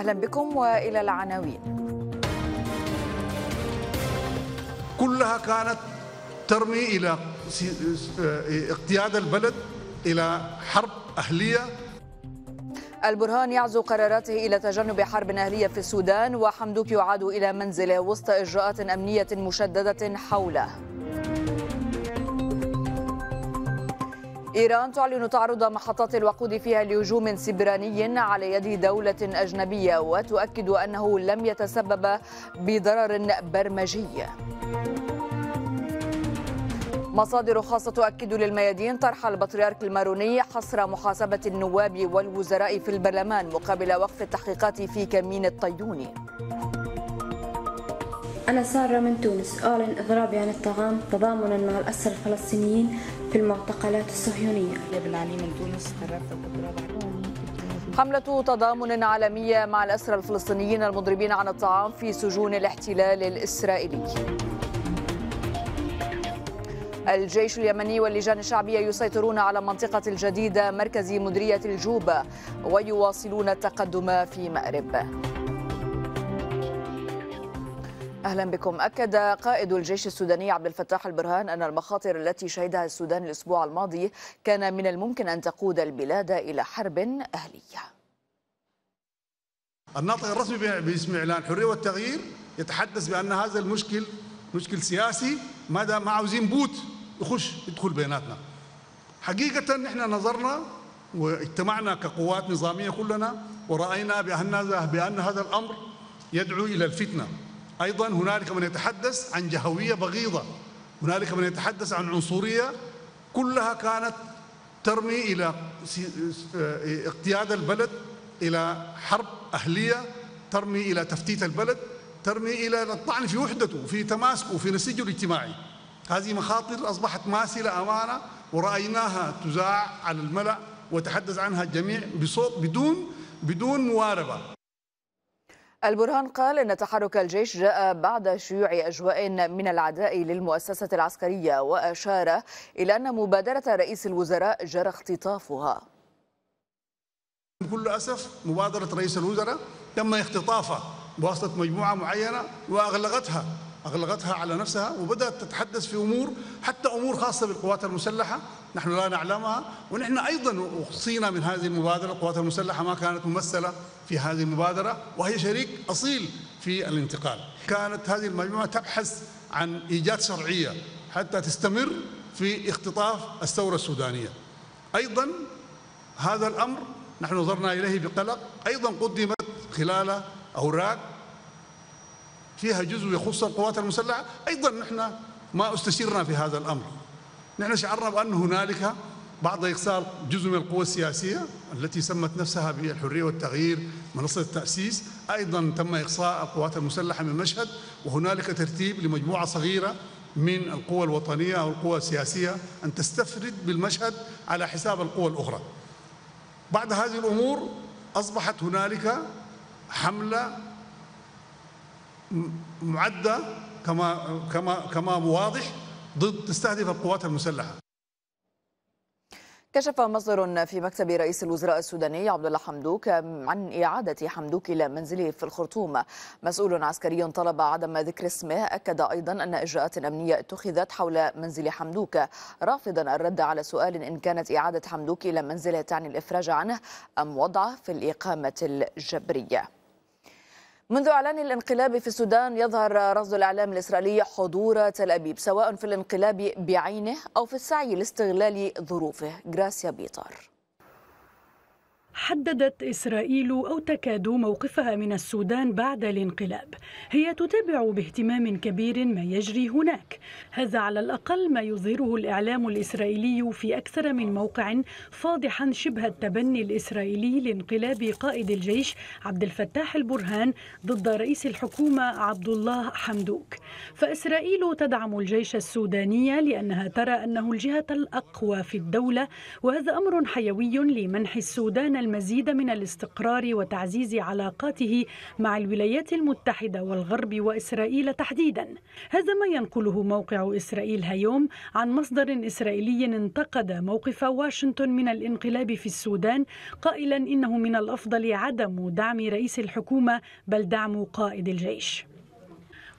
أهلا بكم وإلى العناوين كلها كانت ترمي إلى آه، اقتياد البلد إلى حرب أهلية البرهان يعزو قراراته إلى تجنب حرب أهلية في السودان وحمدوك يعاد إلى منزله وسط إجراءات أمنية مشددة حوله إيران تعلن تعرض محطات الوقود فيها لهجوم سبراني على يد دولة أجنبية وتؤكد أنه لم يتسبب بضرر برمجي. مصادر خاصة تؤكد للميادين طرح البطريرك الماروني حصر محاسبة النواب والوزراء في البرلمان مقابل وقف التحقيقات في كمين الطيوني أنا سارة من تونس أعلن إضرابي عن الطعام تضامنا مع الأسرى الفلسطينيين في المعتقلات الصهيونية حملة تضامن عالمية مع الأسرى الفلسطينيين المضربين عن الطعام في سجون الاحتلال الإسرائيلي الجيش اليمني واللجان الشعبية يسيطرون على منطقة الجديدة مركز مديرية الجوبة ويواصلون التقدم في مأرب اهلا بكم اكد قائد الجيش السوداني عبد الفتاح البرهان ان المخاطر التي شهدها السودان الاسبوع الماضي كان من الممكن ان تقود البلاد الى حرب اهليه الناطق الرسمي باسم اعلان الحريه والتغيير يتحدث بان هذا المشكل مشكل سياسي ما دام عاوزين بوت يخش يدخل بيناتنا حقيقه نحن نظرنا واجتمعنا كقوات نظاميه كلنا وراينا بان هذا الامر يدعو الى الفتنه أيضا هنالك من يتحدث عن جهوية بغيضة هنالك من يتحدث عن عنصرية كلها كانت ترمي إلى آه، اقتياد البلد إلى حرب أهلية ترمي إلى تفتيت البلد ترمي إلى الطعن في وحدته في تماسكه في نسيجه الاجتماعي هذه مخاطر أصبحت ماسلة أمانة ورأيناها تذاع على الملأ وتحدث عنها الجميع بصوت بدون بدون مواربة البرهان قال أن تحرك الجيش جاء بعد شيوع أجواء من العداء للمؤسسة العسكرية وأشار إلى أن مبادرة رئيس الوزراء جرى اختطافها بكل أسف مبادرة رئيس الوزراء تم اختطافها بواسطة مجموعة معينة وأغلقتها أغلقتها على نفسها وبدأت تتحدث في أمور حتى أمور خاصة بالقوات المسلحة نحن لا نعلمها ونحن أيضا أخصينا من هذه المبادرة القوات المسلحة ما كانت ممثلة في هذه المبادرة وهي شريك أصيل في الانتقال كانت هذه المجموعة تبحث عن إيجاد شرعية حتى تستمر في اختطاف الثورة السودانية أيضا هذا الأمر نحن نظرنا إليه بقلق أيضا قدمت خلال أوراق فيها جزء يخص القوات المسلحة أيضا نحن ما استشرنا في هذا الأمر نحن شعرنا بأن هنالك بعد إخسار جزء من القوى السياسية التي سمت نفسها بالحرية والتغيير منصة التأسيس أيضا تم إقصاء القوات المسلحة من مشهد وهنالك ترتيب لمجموعة صغيرة من القوى الوطنية أو القوى السياسية أن تستفرد بالمشهد على حساب القوى الأخرى بعد هذه الأمور أصبحت هنالك حملة معدة كما كما كما واضح ضد تستهدف القوات المسلحة كشف مصدر في مكتب رئيس الوزراء السوداني عبد الله حمدوك عن إعادة حمدوك إلى منزله في الخرطوم. مسؤول عسكري طلب عدم ذكر اسمه أكد أيضا أن إجراءات أمنية اتخذت حول منزل حمدوك رافضا الرد على سؤال إن كانت إعادة حمدوك إلى منزله تعني الإفراج عنه أم وضعه في الإقامة الجبرية. منذ اعلان الانقلاب في السودان يظهر رصد الاعلام الاسرائيلي حضور تل ابيب سواء في الانقلاب بعينه او في السعي لاستغلال ظروفه جراسيا بيطار حددت إسرائيل أو تكاد موقفها من السودان بعد الانقلاب هي تتابع باهتمام كبير ما يجري هناك هذا على الأقل ما يظهره الإعلام الإسرائيلي في أكثر من موقع فاضحا شبه التبني الإسرائيلي لانقلاب قائد الجيش عبد الفتاح البرهان ضد رئيس الحكومة عبد الله حمدوك فإسرائيل تدعم الجيش السوداني لأنها ترى أنه الجهة الأقوى في الدولة وهذا أمر حيوي لمنح السودان المزيد من الاستقرار وتعزيز علاقاته مع الولايات المتحدة والغرب وإسرائيل تحديدا هذا ما ينقله موقع إسرائيل هيوم عن مصدر إسرائيلي انتقد موقف واشنطن من الانقلاب في السودان قائلا إنه من الأفضل عدم دعم رئيس الحكومة بل دعم قائد الجيش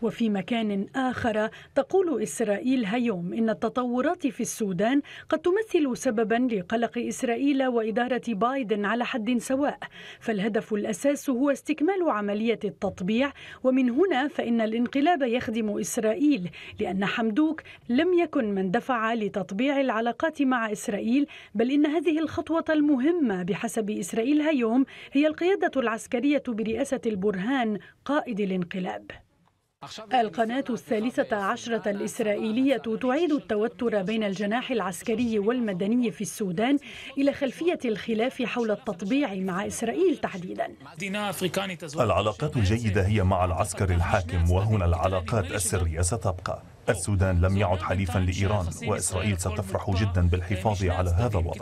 وفي مكان آخر تقول إسرائيل هيوم إن التطورات في السودان قد تمثل سببا لقلق إسرائيل وإدارة بايدن على حد سواء فالهدف الأساس هو استكمال عملية التطبيع ومن هنا فإن الانقلاب يخدم إسرائيل لأن حمدوك لم يكن من دفع لتطبيع العلاقات مع إسرائيل بل إن هذه الخطوة المهمة بحسب إسرائيل هيوم هي القيادة العسكرية برئاسة البرهان قائد الانقلاب القناة الثالثة عشرة الإسرائيلية تعيد التوتر بين الجناح العسكري والمدني في السودان إلى خلفية الخلاف حول التطبيع مع إسرائيل تحديدا العلاقات الجيدة هي مع العسكر الحاكم وهنا العلاقات السرية ستبقى السودان لم يعد حليفا لإيران وإسرائيل ستفرح جدا يعني بالحفاظ على هذا الوضع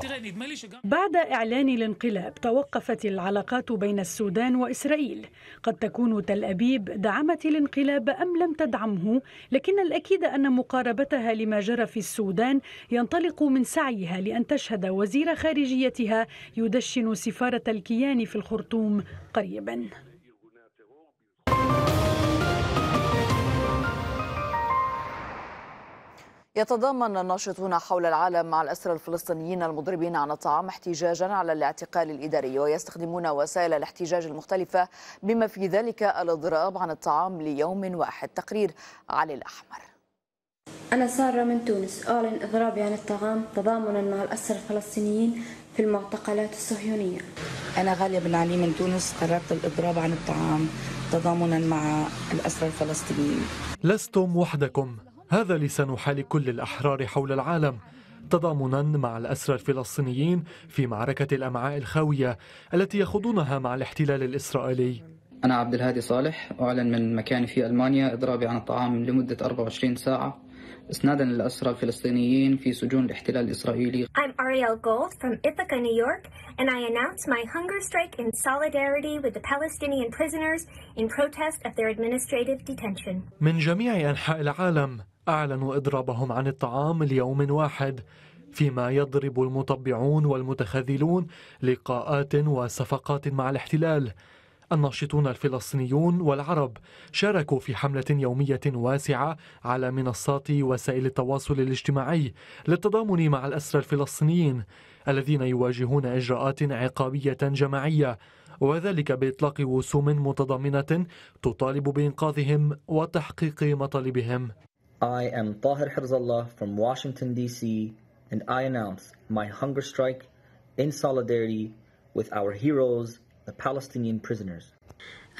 بعد إعلان الانقلاب توقفت العلاقات بين السودان وإسرائيل قد تكون تل أبيب دعمت الانقلاب أم لم تدعمه لكن الأكيد أن مقاربتها لما جرى في السودان ينطلق من سعيها لأن تشهد وزير خارجيتها يدشن سفارة الكيان في الخرطوم قريباً يتضامن الناشطون حول العالم مع الأسرى الفلسطينيين المضربين عن الطعام احتجاجا على الاعتقال الإداري ويستخدمون وسائل الاحتجاج المختلفة بما في ذلك الاضراب عن الطعام ليوم واحد تقرير علي الأحمر أنا سارة من تونس أعلن إضرابي عن الطعام تضامنا مع الأسرى الفلسطينيين في المعتقلات الصهيونية أنا غالية بن علي من تونس قررت الإضراب عن الطعام تضامنا مع الأسرى الفلسطينيين لستم وحدكم هذا لسان حال كل الأحرار حول العالم تضامنا مع الأسرى الفلسطينيين في معركة الأمعاء الخاوية التي يخوضونها مع الاحتلال الإسرائيلي أنا عبد الهادي صالح أعلن من مكاني في ألمانيا إضرابي عن الطعام لمدة 24 ساعة إسنادا للأسرى الفلسطينيين في سجون الاحتلال الإسرائيلي. I'm Ariel Gold from Ithaca, New York, and I announce my hunger strike in solidarity with the Palestinian prisoners in protest of their administrative detention. من جميع أنحاء العالم أعلنوا إضرابهم عن الطعام ليوم واحد فيما يضرب المطبعون والمتخاذلون لقاءات وصفقات مع الاحتلال الناشطون الفلسطينيون والعرب شاركوا في حملة يومية واسعة على منصات وسائل التواصل الاجتماعي للتضامن مع الأسرى الفلسطينيين الذين يواجهون إجراءات عقابية جماعية وذلك بإطلاق وسوم متضامنة تطالب بإنقاذهم وتحقيق مطالبهم I am Tahir Hirzallah from Washington, D.C., and I announce my hunger strike in solidarity with our heroes, the Palestinian prisoners.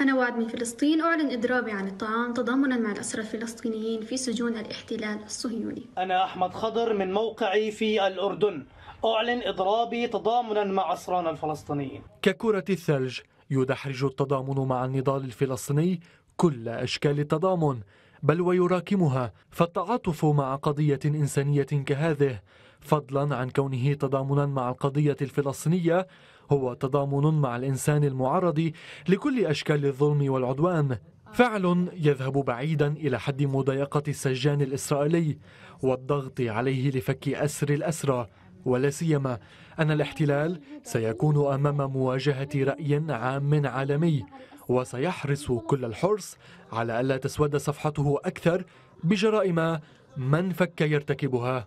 أنا وعد من فلسطين أعلن إضرابي عن الطعام تضامنا مع الأسرى الفلسطينيين في سجون الاحتلال الصهيوني أنا أحمد خضر من موقعي في الأردن أعلن إضرابي تضامنا مع أسرانا الفلسطينيين ككرة الثلج يدحرج التضامن مع النضال الفلسطيني كل أشكال التضامن بل ويراكمها فالتعاطف مع قضية إنسانية كهذه فضلا عن كونه تضامنا مع القضية الفلسطينية هو تضامن مع الإنسان المعرض لكل أشكال الظلم والعدوان فعل يذهب بعيدا إلى حد مضايقة السجان الإسرائيلي والضغط عليه لفك أسر الأسرى ولا سيما أن الاحتلال سيكون أمام مواجهة رأي عام عالمي وسيحرص كل الحرص على ألا تسود صفحته أكثر بجرائم من فك يرتكبها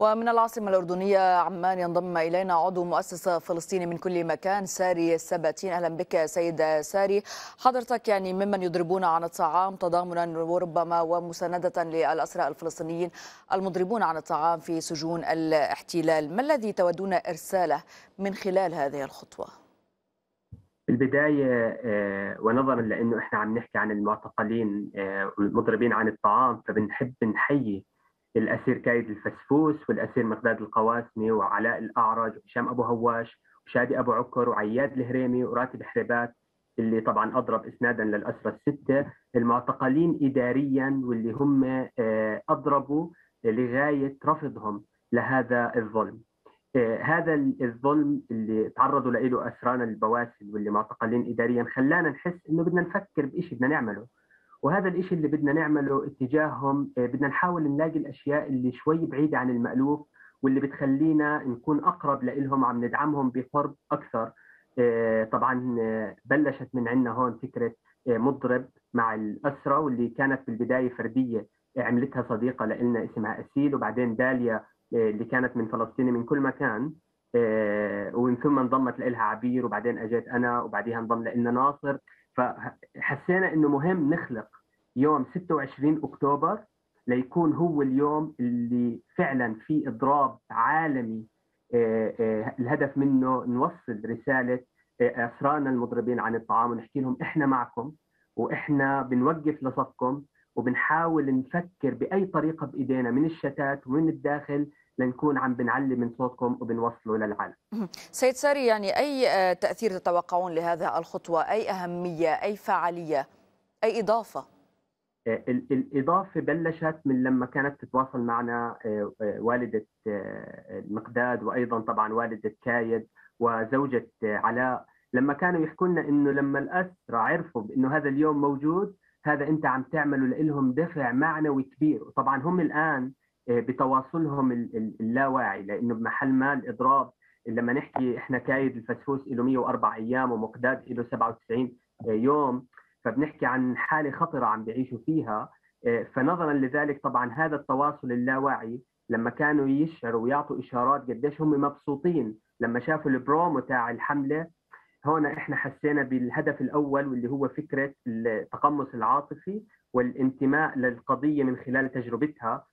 ومن العاصمة الأردنية عمان ينضم إلينا عضو مؤسسة فلسطيني من كل مكان ساري السباتين أهلا بك سيد ساري حضرتك يعني ممن يضربون عن الطعام تضامنا وربما ومساندة للأسرى الفلسطينيين المضربون عن الطعام في سجون الاحتلال ما الذي تودون إرساله من خلال هذه الخطوة؟ البدايه آه، ونظرا لانه احنا عم نحكي عن المعتقلين والمضربين آه، عن الطعام فبنحب نحيي الاسير كايد الفسفوس والاسير مقداد القواسمي وعلاء الاعرج وهشام ابو هواش وشادي ابو عكر وعياد الهريمي وراتب حريبات اللي طبعا اضرب اسنادا للاسرى السته المعتقلين اداريا واللي هم آه، اضربوا لغايه رفضهم لهذا الظلم آه، هذا الظلم اللي تعرضوا له اسرانا البواسل واللي معتقلين اداريا خلانا نحس انه بدنا نفكر بشيء بدنا نعمله وهذا الشيء اللي بدنا نعمله اتجاههم آه، بدنا نحاول نلاقي الاشياء اللي شوي بعيده عن المالوف واللي بتخلينا نكون اقرب لهم عم ندعمهم بقرب اكثر آه، طبعا بلشت من عندنا هون فكره مضرب مع الاسرى واللي كانت بالبدايه فرديه عملتها صديقه لنا اسمها اسيل وبعدين داليا آه، اللي كانت من فلسطيني من كل مكان آه، ومن ثم انضمت لها عبير وبعدين اجيت انا وبعديها انضم لنا ناصر فحسينا انه مهم نخلق يوم 26 اكتوبر ليكون هو اليوم اللي فعلا في اضراب عالمي آه، الهدف منه نوصل رساله اسرانا المضربين عن الطعام ونحكي لهم احنا معكم واحنا بنوقف لصفكم وبنحاول نفكر باي طريقه بايدينا من الشتات ومن الداخل لنكون عم بنعلي من صوتكم وبنوصله للعالم. سيد ساري يعني اي آه، تاثير تتوقعون لهذا الخطوه؟ اي اهميه؟ اي فعاليه؟ اي اضافه؟ آه، الاضافه بلشت من لما كانت تتواصل معنا آه، والده مقداد وايضا طبعا والده كايد وزوجه علاء لما كانوا يحكوا لنا انه لما الاسرى عرفوا انه هذا اليوم موجود هذا انت عم تعمله لهم دفع معنوي كبير وطبعا هم الان آه، بتواصلهم اللاواعي لانه بمحل ما الاضراب لما نحكي احنا كايد الفسفوس له 104 ايام ومقداد له 97 آه، يوم فبنحكي عن حاله خطره عم بيعيشوا فيها آه، فنظرا لذلك طبعا هذا التواصل اللاواعي لما كانوا يشعروا ويعطوا اشارات قديش هم مبسوطين لما شافوا البرومو تاع الحمله هون احنا حسينا بالهدف الاول واللي هو فكره التقمص العاطفي والانتماء للقضيه من خلال تجربتها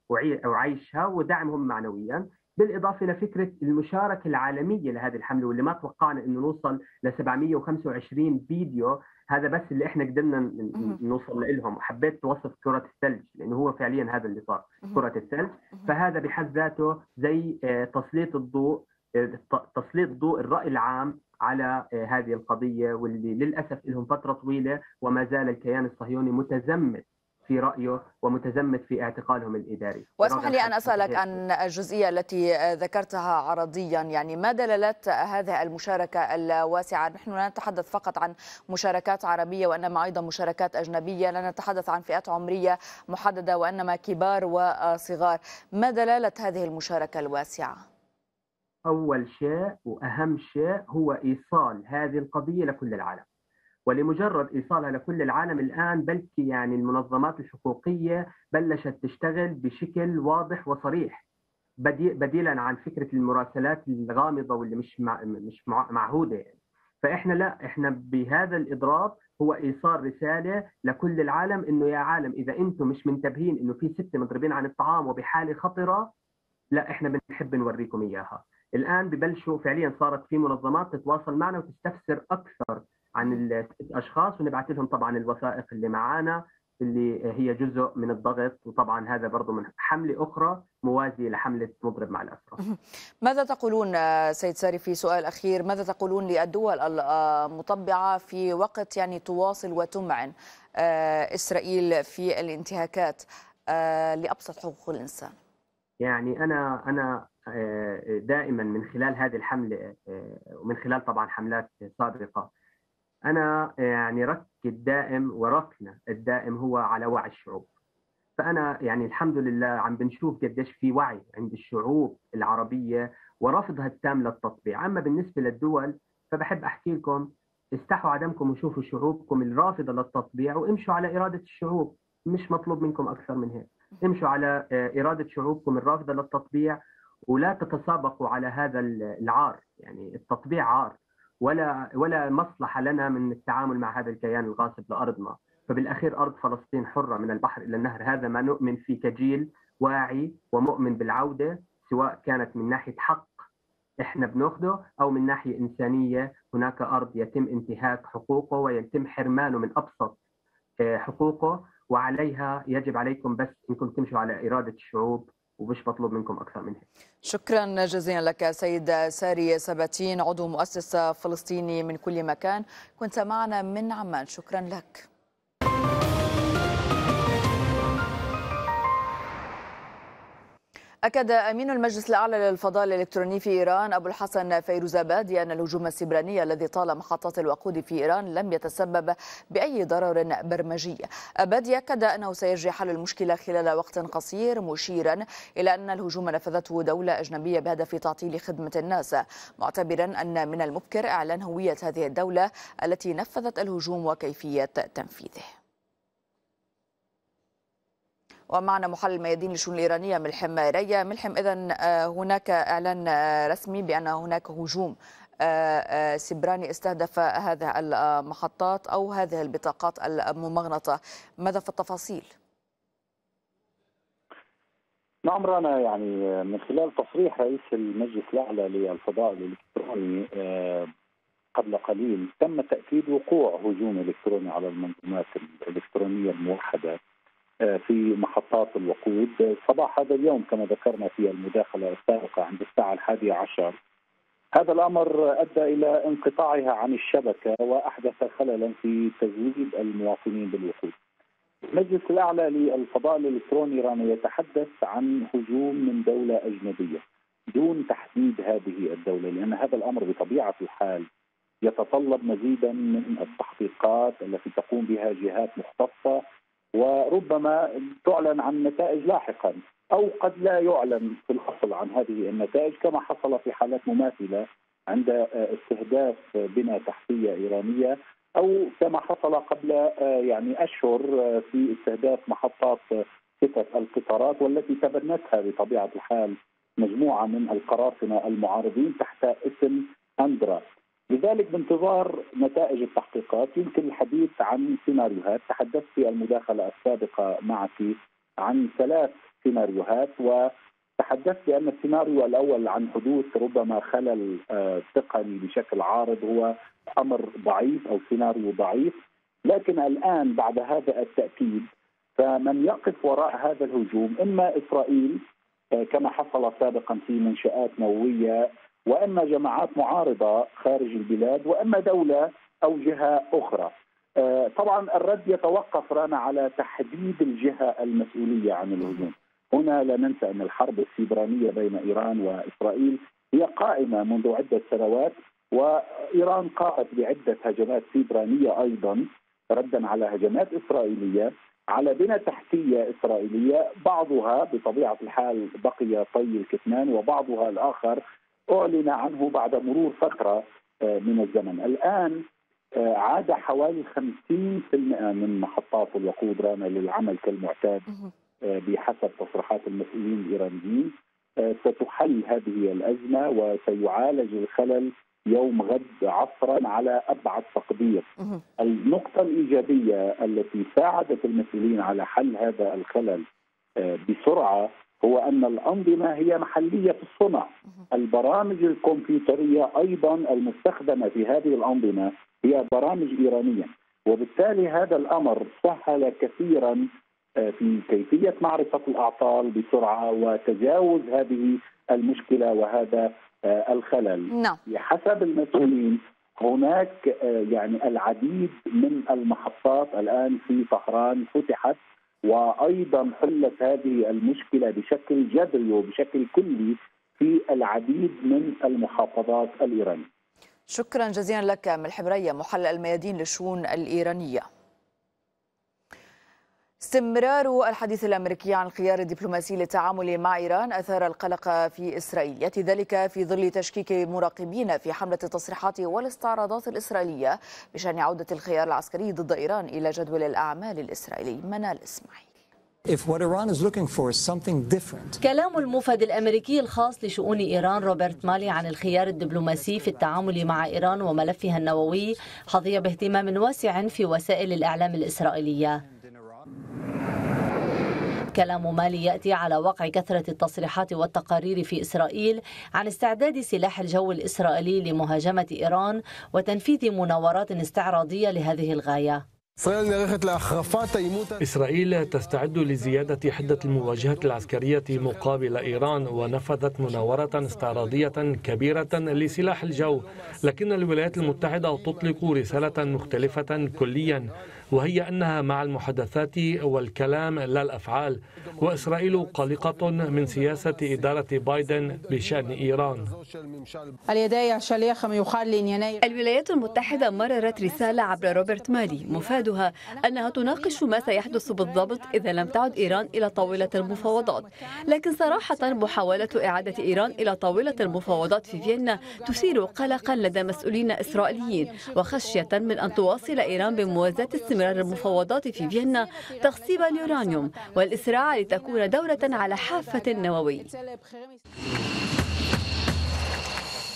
وعيشها ودعمهم معنويا بالاضافه لفكره المشاركه العالميه لهذه الحمله واللي ما توقعنا انه نوصل ل 725 فيديو هذا بس اللي احنا قدرنا نوصل لهم حبيت توصف كره الثلج لانه هو فعليا هذا اللي صار كره الثلج فهذا بحد ذاته زي آه، تسليط الضوء آه، تسليط ضوء الراي العام على آه، هذه القضية واللي للأسف لهم فترة طويلة وما زال الكيان الصهيوني متزمت في رأيه ومتزمت في اعتقالهم الإداري واسمح لي أن أسألك عن الجزئية التي آه، ذكرتها عرضيا يعني ما دلالات هذه المشاركة الواسعة نحن لا نتحدث فقط عن مشاركات عربية وإنما أيضا مشاركات أجنبية لا نتحدث عن فئات عمرية محددة وإنما كبار وصغار ما دلالة هذه المشاركة الواسعة؟ أول شيء وأهم شيء هو إيصال هذه القضية لكل العالم ولمجرد إيصالها لكل العالم الآن بلكي يعني المنظمات الحقوقية بلشت تشتغل بشكل واضح وصريح بديلا عن فكرة المراسلات الغامضة واللي مش مع مش معهودة يعني. فإحنا لا إحنا بهذا الإضراب هو ايصال رساله لكل العالم انه يا عالم اذا انتم مش منتبهين انه في سته مضربين عن الطعام وبحاله خطره لا احنا بنحب نوريكم اياها الان ببلشوا فعليا صارت في منظمات تتواصل معنا وتستفسر اكثر عن الاشخاص ونبعث لهم طبعا الوثائق اللي معانا اللي هي جزء من الضغط وطبعا هذا برضه من حمله اخرى موازيه لحمله مضرب مع الاسرى. ماذا تقولون آه، سيد ساري في سؤال اخير، ماذا تقولون للدول المطبعه آه، في وقت يعني تواصل وتمعن آه، اسرائيل في الانتهاكات لابسط حقوق الانسان؟ يعني انا انا آه، دائما من خلال هذه الحملة آه، ومن خلال طبعا حملات سابقة أنا آه، يعني ركي الدائم وركنا الدائم هو على وعي الشعوب فأنا يعني الحمد لله عم بنشوف قديش في وعي عند الشعوب العربية ورفضها التام للتطبيع أما بالنسبة للدول فبحب أحكي لكم استحوا عدمكم وشوفوا شعوبكم الرافضة للتطبيع وامشوا على إرادة الشعوب مش مطلوب منكم أكثر من هيك امشوا على إرادة شعوبكم الرافضة للتطبيع ولا تتسابقوا على هذا العار يعني التطبيع عار ولا ولا مصلحه لنا من التعامل مع هذا الكيان الغاصب لارضنا فبالاخير ارض فلسطين حره من البحر الى النهر هذا ما نؤمن فيه كجيل واعي ومؤمن بالعوده سواء كانت من ناحيه حق احنا بناخده او من ناحيه انسانيه هناك ارض يتم انتهاك حقوقه ويتم حرمانه من ابسط آه، حقوقه وعليها يجب عليكم بس انكم تمشوا على اراده الشعوب ومش بطلب منكم اكثر من هيك شكرا جزيلا لك سيد ساري سباتين عضو مؤسسه فلسطيني من كل مكان كنت معنا من عمان شكرا لك أكد أمين المجلس الأعلى للفضاء الإلكتروني في إيران أبو الحسن فيروز أبادي أن الهجوم السبراني الذي طال محطات الوقود في إيران لم يتسبب بأي ضرر برمجي أبادي أكد أنه سيجري حل المشكلة خلال وقت قصير مشيرا إلى أن الهجوم نفذته دولة أجنبية بهدف تعطيل خدمة الناس معتبرا أن من المبكر إعلان هوية هذه الدولة التي نفذت الهجوم وكيفية تنفيذه ومعنا محلل ميادين للشؤون الإيرانية ملحم ريا ملحم إذا آه، هناك إعلان آه، رسمي بأن هناك هجوم آه، سبراني استهدف هذه المحطات أو هذه البطاقات الممغنطة ماذا في التفاصيل؟ نعم رانا يعني من خلال تصريح رئيس المجلس الاعلى للفضاء الالكتروني قبل قليل تم تاكيد وقوع هجوم الكتروني على المنظومات الالكترونيه الموحده آه، في محطات الوقود صباح هذا اليوم كما ذكرنا في المداخلة السابقة عند الساعة الحادية عشر هذا الأمر أدى إلى انقطاعها عن الشبكة وأحدث خللا في تزويد المواطنين بالوقود المجلس الأعلى للفضاء الإلكتروني رانو يتحدث عن هجوم من دولة أجنبية دون تحديد هذه الدولة لأن هذا الأمر بطبيعة الحال يتطلب مزيدا من التحقيقات التي تقوم بها جهات مختصة وربما تعلن عن نتائج لاحقا او قد لا يعلن في الاصل عن هذه النتائج كما حصل في حالات مماثله عند استهداف بنى تحتيه ايرانيه او كما حصل قبل آه، يعني اشهر آه، في استهداف محطات كتف آه، القطارات والتي تبنتها بطبيعه الحال مجموعه من القراصنه المعارضين تحت اسم اندرا لذلك بانتظار نتائج التحقيقات يمكن الحديث عن سيناريوهات تحدثت في المداخلة السابقة معك عن ثلاث سيناريوهات وتحدثت بأن السيناريو الأول عن حدوث ربما خلل آه، تقني بشكل عارض هو أمر ضعيف أو سيناريو ضعيف لكن الآن بعد هذا التأكيد فمن يقف وراء هذا الهجوم إما إسرائيل آه، كما حصل سابقا في منشآت نووية واما جماعات معارضه خارج البلاد واما دوله او جهه اخرى. آه، طبعا الرد يتوقف رانا على تحديد الجهه المسؤوليه عن الهجوم. هنا لا ننسى ان الحرب السيبرانيه بين ايران واسرائيل هي قائمه منذ عده سنوات وايران قامت بعده هجمات سيبرانيه ايضا ردا على هجمات اسرائيليه على بنى تحتيه اسرائيليه بعضها بطبيعه الحال بقي طي الكتمان وبعضها الاخر أعلن عنه بعد مرور فترة آه، من الزمن الآن آه، عاد حوالي 50% من محطات الوقود رانا للعمل كالمعتاد آه، بحسب تصريحات المسؤولين الإيرانيين ستحل هذه الأزمة وسيعالج الخلل يوم غد عصرا على أبعد تقدير النقطة الإيجابية التي ساعدت المسؤولين على حل هذا الخلل بسرعة هو أن الأنظمة هي محلية في الصنع البرامج الكمبيوترية أيضا المستخدمة في هذه الأنظمة هي برامج إيرانية وبالتالي هذا الأمر سهل كثيرا آه، في كيفية معرفة الأعطال بسرعة وتجاوز هذه المشكلة وهذا آه، الخلل نعم. حسب المسؤولين هناك آه، يعني العديد من المحطات الآن في طهران فتحت وايضا حلت هذه المشكله بشكل جذري وبشكل كلي في العديد من المحافظات الايرانيه. شكرا جزيلا لك ملحم ريا محلل الميادين للشؤون الايرانيه. استمرار الحديث الامريكي عن الخيار الدبلوماسي للتعامل مع ايران اثار القلق في اسرائيل، ياتي ذلك في ظل تشكيك مراقبين في حمله التصريحات والاستعراضات الاسرائيليه بشان عوده الخيار العسكري ضد ايران الى جدول الاعمال الاسرائيلي، منال اسماعيل. كلام المفد الامريكي الخاص لشؤون ايران روبرت مالي عن الخيار الدبلوماسي في التعامل مع ايران وملفها النووي حظي باهتمام واسع في وسائل الاعلام الاسرائيليه. كلام مالي يأتي على وقع كثرة التصريحات والتقارير في إسرائيل عن استعداد سلاح الجو الإسرائيلي لمهاجمة إيران وتنفيذ مناورات استعراضية لهذه الغاية إسرائيل تستعد لزيادة حدة المواجهة العسكرية مقابل إيران ونفذت مناورة استعراضية كبيرة لسلاح الجو لكن الولايات المتحدة تطلق رسالة مختلفة كليا وهي أنها مع المحادثات والكلام لا الأفعال وإسرائيل قلقة من سياسة إدارة بايدن بشأن إيران الولايات المتحدة مررت رسالة عبر روبرت مالي مفادها أنها تناقش ما سيحدث بالضبط إذا لم تعد إيران إلى طاولة المفاوضات لكن صراحة محاولة إعادة إيران إلى طاولة المفاوضات في فيينا تثير قلقا لدى مسؤولين إسرائيليين وخشية من أن تواصل إيران بموازاة السلم استمرار المفاوضات في فيينا تخصيب اليورانيوم والإسراع لتكون دورة على حافة النووي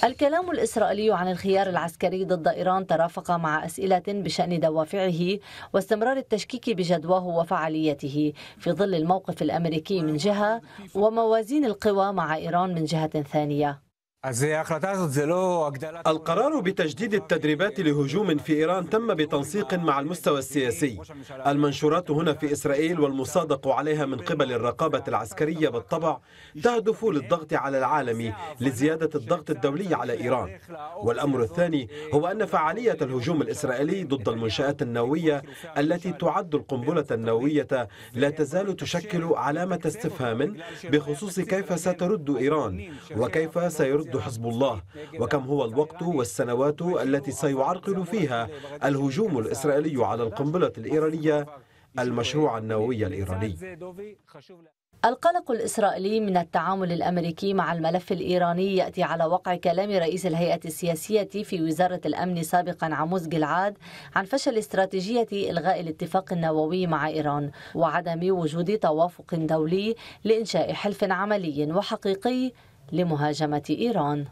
الكلام الإسرائيلي عن الخيار العسكري ضد إيران ترافق مع أسئلة بشأن دوافعه واستمرار التشكيك بجدواه وفعاليته في ظل الموقف الأمريكي من جهة وموازين القوى مع إيران من جهة ثانية القرار بتجديد التدريبات لهجوم في إيران تم بتنسيق مع المستوى السياسي المنشورات هنا في إسرائيل والمصادق عليها من قبل الرقابة العسكرية بالطبع تهدف للضغط على العالم لزيادة الضغط الدولي على إيران والأمر الثاني هو أن فعالية الهجوم الإسرائيلي ضد المنشآت النووية التي تعد القنبلة النووية لا تزال تشكل علامة استفهام بخصوص كيف سترد إيران وكيف سيرد يرفض حزب الله وكم هو الوقت والسنوات التي سيعرقل فيها الهجوم الإسرائيلي على القنبلة الإيرانية المشروع النووي الإيراني القلق الإسرائيلي من التعامل الأمريكي مع الملف الإيراني يأتي على وقع كلام رئيس الهيئة السياسية في وزارة الأمن سابقا عموز جلعاد عن فشل استراتيجية إلغاء الاتفاق النووي مع إيران وعدم وجود توافق دولي لإنشاء حلف عملي وحقيقي لمهاجمة إيران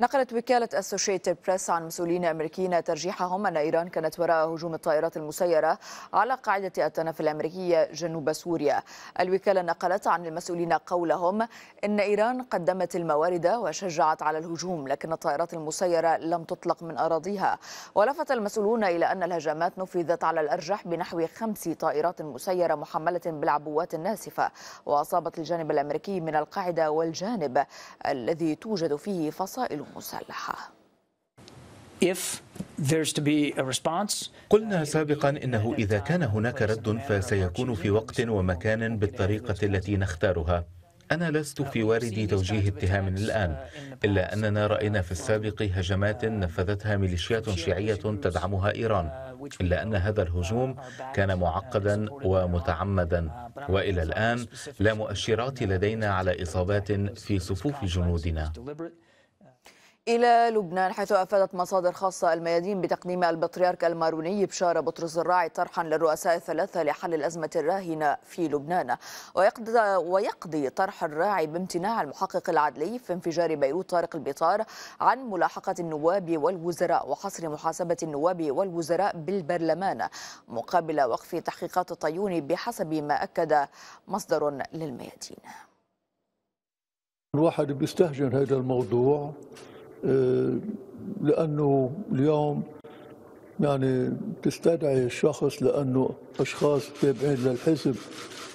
نقلت وكالة أسوشيتد بريس عن مسؤولين أمريكيين ترجيحهم أن إيران كانت وراء هجوم الطائرات المسيرة على قاعدة التنف الأمريكية جنوب سوريا الوكالة نقلت عن المسؤولين قولهم إن إيران قدمت الموارد وشجعت على الهجوم لكن الطائرات المسيرة لم تطلق من أراضيها ولفت المسؤولون إلى أن الهجمات نفذت على الأرجح بنحو خمس طائرات مسيرة محملة بالعبوات الناسفة وأصابت الجانب الأمريكي من القاعدة والجانب الذي توجد فيه فصائل مسلحة قلنا سابقا انه اذا كان هناك رد فسيكون في وقت ومكان بالطريقه التي نختارها انا لست في وارد توجيه اتهام الان الا اننا راينا في السابق هجمات نفذتها ميليشيات شيعيه تدعمها ايران الا ان هذا الهجوم كان معقدا ومتعمدا والى الان لا مؤشرات لدينا على اصابات في صفوف جنودنا إلى لبنان حيث أفادت مصادر خاصة الميادين بتقديم البطريرك الماروني بشارة بطرس الراعي طرحا للرؤساء الثلاثة لحل الأزمة الراهنة في لبنان ويقضي, طرح الراعي بامتناع المحقق العدلي في انفجار بيروت طارق البطار عن ملاحقة النواب والوزراء وحصر محاسبة النواب والوزراء بالبرلمان مقابل وقف تحقيقات الطيون بحسب ما أكد مصدر للميادين الواحد بيستهجن هذا الموضوع آه، لانه اليوم يعني تستدعي الشخص لانه اشخاص تابعين للحزب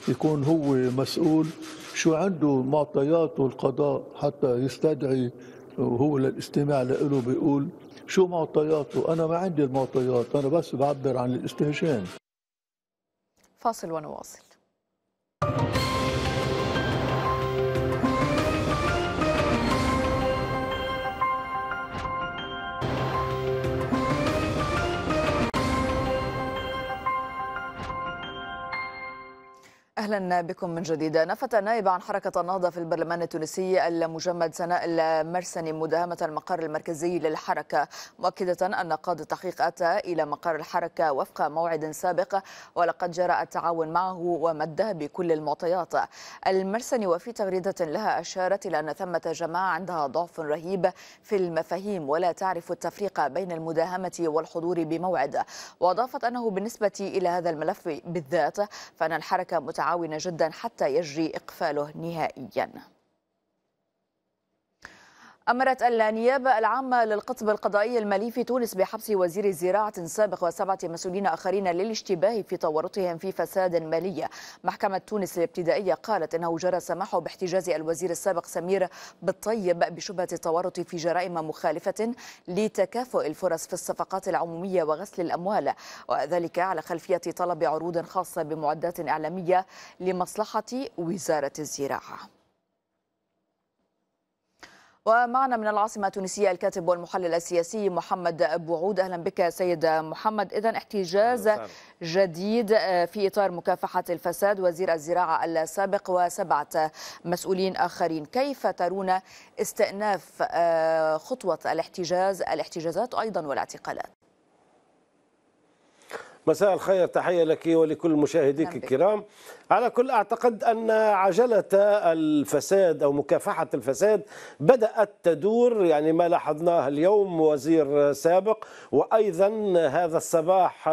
يكون هو مسؤول شو عنده معطياته القضاء حتى يستدعي وهو للاستماع له بيقول شو معطياته انا ما عندي المعطيات انا بس بعبر عن الاستهجان فاصل ونواصل اهلا بكم من جديد نفت نائب عن حركه النهضه في البرلمان التونسي المجمد سناء المرسني مداهمه المقر المركزي للحركه مؤكده ان قاضي التحقيق اتى الى مقر الحركه وفق موعد سابق ولقد جرى التعاون معه ومده بكل المعطيات المرسني وفي تغريده لها اشارت الى ان ثمه جماعه عندها ضعف رهيب في المفاهيم ولا تعرف التفريق بين المداهمه والحضور بموعد واضافت انه بالنسبه الى هذا الملف بالذات فان الحركه متعاونة متعاونة جدا حتى يجري إقفاله نهائيا أمرت النيابة العامة للقطب القضائي المالي في تونس بحبس وزير الزراعة سابق وسبعة مسؤولين آخرين للاشتباه في تورطهم في فساد مالي محكمة تونس الابتدائية قالت أنه جرى سماحه باحتجاز الوزير السابق سمير بالطيب بشبهة التورط في جرائم مخالفة لتكافؤ الفرص في الصفقات العمومية وغسل الأموال وذلك على خلفية طلب عروض خاصة بمعدات إعلامية لمصلحة وزارة الزراعة ومعنا من العاصمة التونسية الكاتب والمحلل السياسي محمد أبو عود أهلا بك سيد محمد إذا احتجاز جديد آه، في إطار مكافحة الفساد وزير الزراعة السابق وسبعة مسؤولين آخرين كيف ترون استئناف آه، خطوة الاحتجاز الاحتجازات أيضا والاعتقالات مساء الخير تحية لك ولكل مشاهديك نعم. الكرام على كل أعتقد أن عجلة الفساد أو مكافحة الفساد بدأت تدور يعني ما لاحظناه اليوم وزير سابق وأيضا هذا الصباح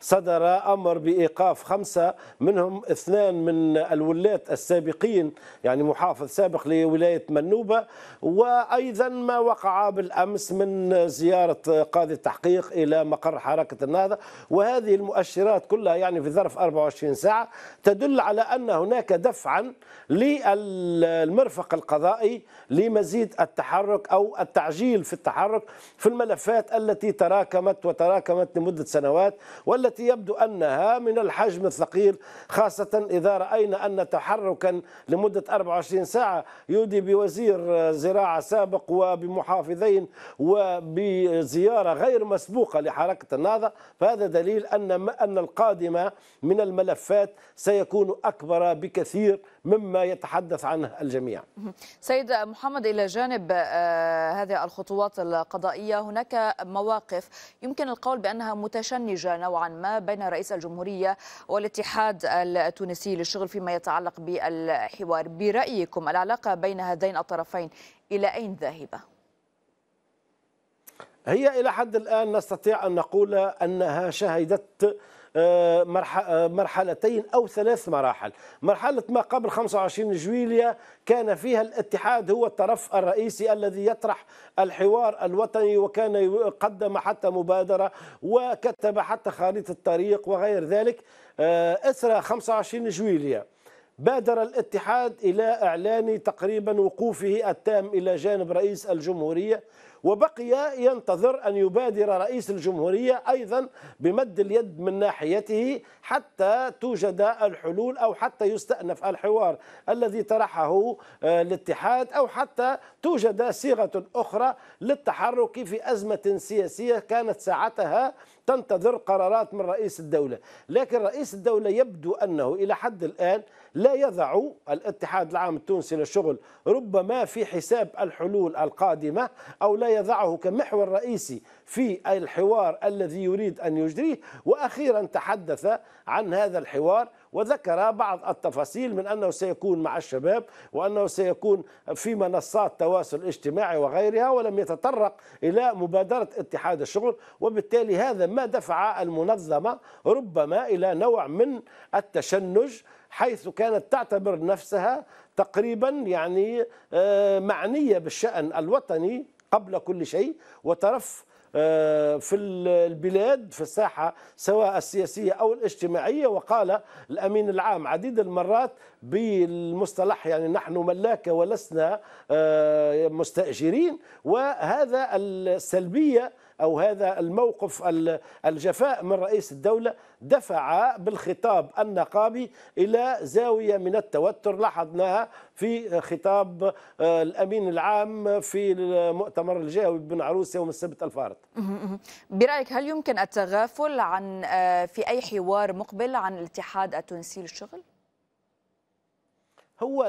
صدر أمر بإيقاف خمسة منهم اثنان من الولاة السابقين يعني محافظ سابق لولاية منوبة وأيضا ما وقع بالأمس من زيارة قاضي التحقيق إلى مقر حركة النهضة وهذا هذه المؤشرات كلها يعني في ظرف 24 ساعة تدل على أن هناك دفعا للمرفق القضائي لمزيد التحرك أو التعجيل في التحرك في الملفات التي تراكمت وتراكمت لمدة سنوات والتي يبدو أنها من الحجم الثقيل خاصة إذا رأينا أن تحركا لمدة 24 ساعة يودي بوزير زراعة سابق وبمحافظين وبزيارة غير مسبوقة لحركة النهضة فهذا دليل أن أن القادمة من الملفات سيكون أكبر بكثير مما يتحدث عنه الجميع سيد محمد إلى جانب آه، هذه الخطوات القضائية هناك مواقف يمكن القول بأنها متشنجة نوعا ما بين رئيس الجمهورية والاتحاد التونسي للشغل فيما يتعلق بالحوار برأيكم العلاقة بين هذين الطرفين إلى أين ذاهبة؟ هي إلى حد الآن نستطيع أن نقول أنها شهدت آه، آه، مرحلتين أو ثلاث مراحل مرحلة ما قبل 25 جويلية كان فيها الاتحاد هو الطرف الرئيسي الذي يطرح الحوار الوطني وكان قدم حتى مبادرة وكتب حتى خريطة الطريق وغير ذلك آه، أثر 25 جويلية بادر الاتحاد إلى إعلان تقريبا وقوفه التام إلى جانب رئيس الجمهورية وبقي ينتظر أن يبادر رئيس الجمهورية أيضا بمد اليد من ناحيته حتى توجد الحلول أو حتى يستأنف الحوار الذي طرحه آه، الاتحاد أو حتى توجد صيغة أخرى للتحرك في أزمة سياسية كانت ساعتها تنتظر قرارات من رئيس الدولة لكن رئيس الدولة يبدو أنه إلى حد الآن لا يضع الاتحاد العام التونسي للشغل ربما في حساب الحلول القادمة أو لا يضعه كمحور رئيسي في الحوار الذي يريد أن يجريه وأخيرا تحدث عن هذا الحوار وذكر بعض التفاصيل من أنه سيكون مع الشباب وأنه سيكون في منصات تواصل اجتماعي وغيرها ولم يتطرق إلى مبادرة اتحاد الشغل وبالتالي هذا ما دفع المنظمة ربما إلى نوع من التشنج حيث كانت تعتبر نفسها تقريبا يعني آه، معنية بالشأن الوطني قبل كل شيء وترف آه، في البلاد في الساحة سواء السياسية أو الاجتماعية وقال الأمين العام عديد المرات بالمصطلح يعني نحن ملاك ولسنا آه، مستأجرين وهذا السلبية أو هذا الموقف الجفاء من رئيس الدولة دفع بالخطاب النقابي إلى زاوية من التوتر لاحظناها في خطاب آه، الأمين العام في المؤتمر الجهوي بن عروس يوم السبت الفارط برأيك هل يمكن التغافل عن آه، في أي حوار مقبل عن الاتحاد التونسي للشغل؟ هو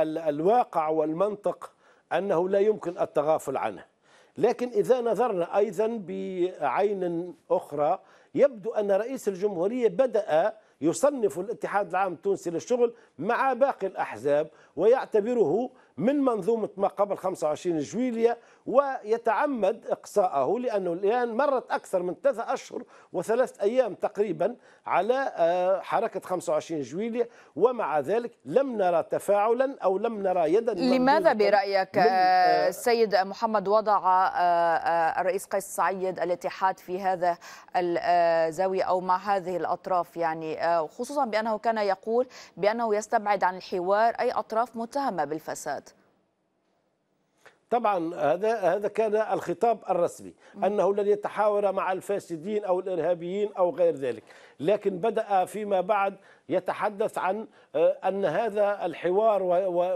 الواقع والمنطق أنه لا يمكن التغافل عنه لكن إذا نظرنا أيضا بعين أخرى يبدو أن رئيس الجمهورية بدأ يصنف الاتحاد العام التونسي للشغل مع باقي الأحزاب ويعتبره من منظومة ما قبل 25 جويلية ويتعمد إقصاءه لأنه الآن مرت أكثر من ثلاثة أشهر وثلاثة أيام تقريبا على آه، حركة 25 جويلية ومع ذلك لم نرى تفاعلا أو لم نرى يدا لماذا برأيك آه، آه، السيد محمد وضع الرئيس قيس سعيد الاتحاد في هذا الزاوية أو مع هذه الأطراف يعني خصوصا بأنه كان يقول بأنه يستبعد عن الحوار أي أطراف متهمة بالفساد طبعا هذا هذا كان الخطاب الرسمي انه لن يتحاور مع الفاسدين او الارهابيين او غير ذلك لكن بدا فيما بعد يتحدث عن آه، ان هذا الحوار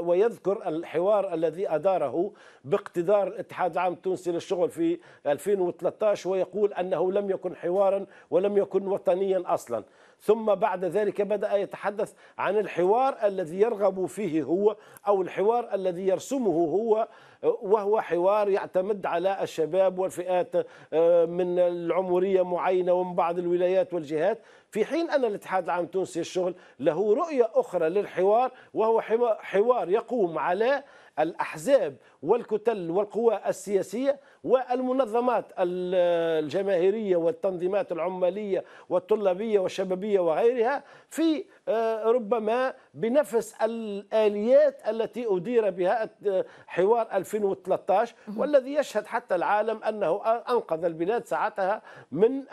ويذكر الحوار الذي اداره باقتدار الاتحاد العام التونسي للشغل في 2013 ويقول انه لم يكن حوارا ولم يكن وطنيا اصلا ثم بعد ذلك بدأ يتحدث عن الحوار الذي يرغب فيه هو أو الحوار الذي يرسمه هو وهو حوار يعتمد على الشباب والفئات آه، من العمرية معينة ومن بعض الولايات والجهات في حين أن الاتحاد العام التونسي الشغل له رؤية أخرى للحوار وهو حوار يقوم على الأحزاب والكتل والقوى السياسية والمنظمات الجماهيرية والتنظيمات العمالية والطلابية والشبابية وغيرها في آه، ربما بنفس الآليات التي أدير بها آه، حوار 2013 والذي يشهد حتى العالم أنه أنقذ البلاد ساعتها من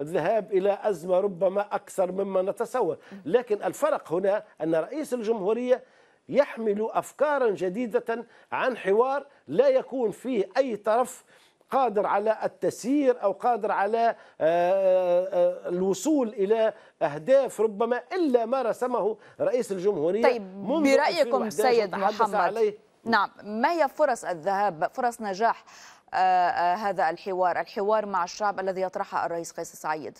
الذهاب إلى أزمة ربما أكثر مما نتصور لكن الفرق هنا أن رئيس الجمهورية يحمل أفكارا جديدة عن حوار لا يكون فيه أي طرف قادر على التسيير أو قادر على آه، آه، آه، الوصول إلى أهداف ربما إلا ما رسمه رئيس الجمهورية طيب برأيكم سيد محمد عليه نعم ما هي فرص الذهاب فرص نجاح آه هذا الحوار الحوار مع الشعب الذي يطرحه الرئيس قيس سعيد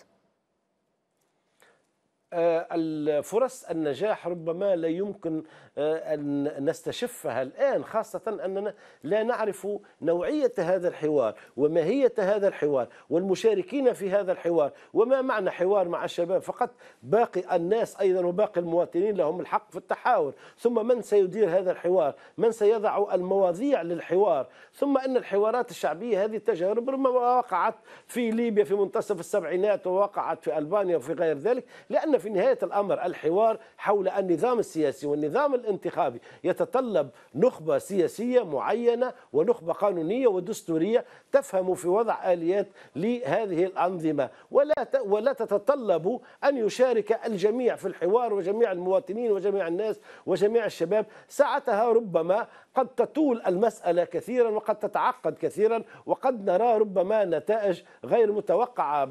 آه الفرص النجاح ربما لا يمكن آه، أن نستشفها الآن خاصة أننا لا نعرف نوعية هذا الحوار وماهية هذا الحوار والمشاركين في هذا الحوار وما معنى حوار مع الشباب فقط باقي الناس أيضا وباقي المواطنين لهم الحق في التحاور ثم من سيدير هذا الحوار من سيضع المواضيع للحوار ثم أن الحوارات الشعبية هذه التجارب ربما وقعت في ليبيا في منتصف السبعينات ووقعت في ألبانيا وفي غير ذلك لأن في نهاية الأمر الحوار حول النظام السياسي والنظام انتخابي يتطلب نخبة سياسية معينة ونخبة قانونية ودستورية تفهم في وضع آليات لهذه الأنظمة ولا ولا تتطلب أن يشارك الجميع في الحوار وجميع المواطنين وجميع الناس وجميع الشباب ساعتها ربما قد تطول المسألة كثيرا وقد تتعقد كثيرا وقد نرى ربما نتائج غير متوقعة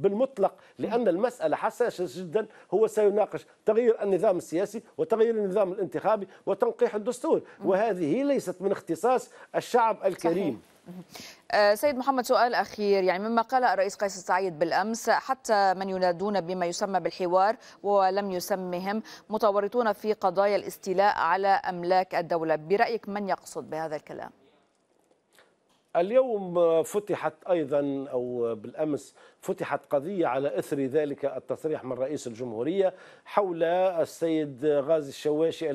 بالمطلق لأن المسألة حساسة جدا هو سيناقش تغيير النظام السياسي وت تغيير النظام الانتخابي وتنقيح الدستور وهذه ليست من اختصاص الشعب الكريم صحيح. آه، سيد محمد سؤال أخير يعني مما قال الرئيس قيس سعيد بالأمس حتى من ينادون بما يسمى بالحوار ولم يسمهم متورطون في قضايا الاستيلاء على أملاك الدولة برأيك من يقصد بهذا الكلام؟ اليوم فتحت أيضا أو بالأمس فتحت قضية على إثر ذلك التصريح من رئيس الجمهورية حول السيد غازي الشواشي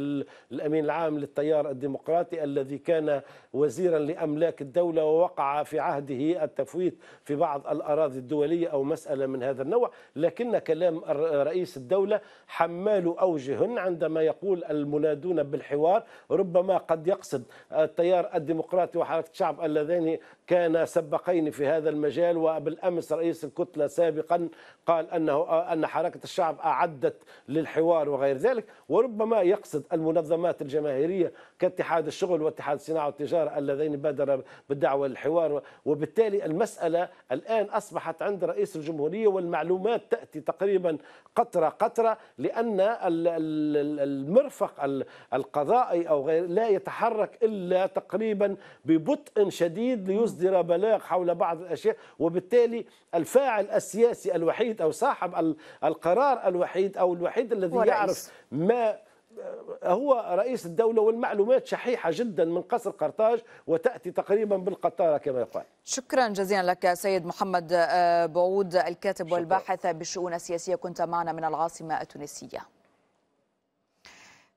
الأمين العام للتيار الديمقراطي الذي كان وزيرا لأملاك الدولة ووقع في عهده التفويت في بعض الأراضي الدولية أو مسألة من هذا النوع لكن كلام رئيس الدولة حمال أوجه عندما يقول المنادون بالحوار ربما قد يقصد التيار الديمقراطي وحركة الشعب اللذان كان سبقين في هذا المجال وبالامس رئيس الكتله سابقا قال انه ان حركه الشعب اعدت للحوار وغير ذلك وربما يقصد المنظمات الجماهيريه كاتحاد الشغل واتحاد الصناعه والتجاره اللذين بادر بالدعوه للحوار وبالتالي المساله الان اصبحت عند رئيس الجمهوريه والمعلومات تاتي تقريبا قطره قطره لان المرفق القضائي او غير لا يتحرك الا تقريبا ببطء شديد ليصدر يصدر بلاغ حول بعض الأشياء وبالتالي الفاعل السياسي الوحيد أو صاحب القرار الوحيد أو الوحيد الذي ورئيس. يعرف ما هو رئيس الدولة والمعلومات شحيحة جدا من قصر قرطاج وتأتي تقريبا بالقطارة كما يقال شكرا جزيلا لك سيد محمد آه، بعود الكاتب شكرا. والباحث بالشؤون السياسية كنت معنا من العاصمة التونسية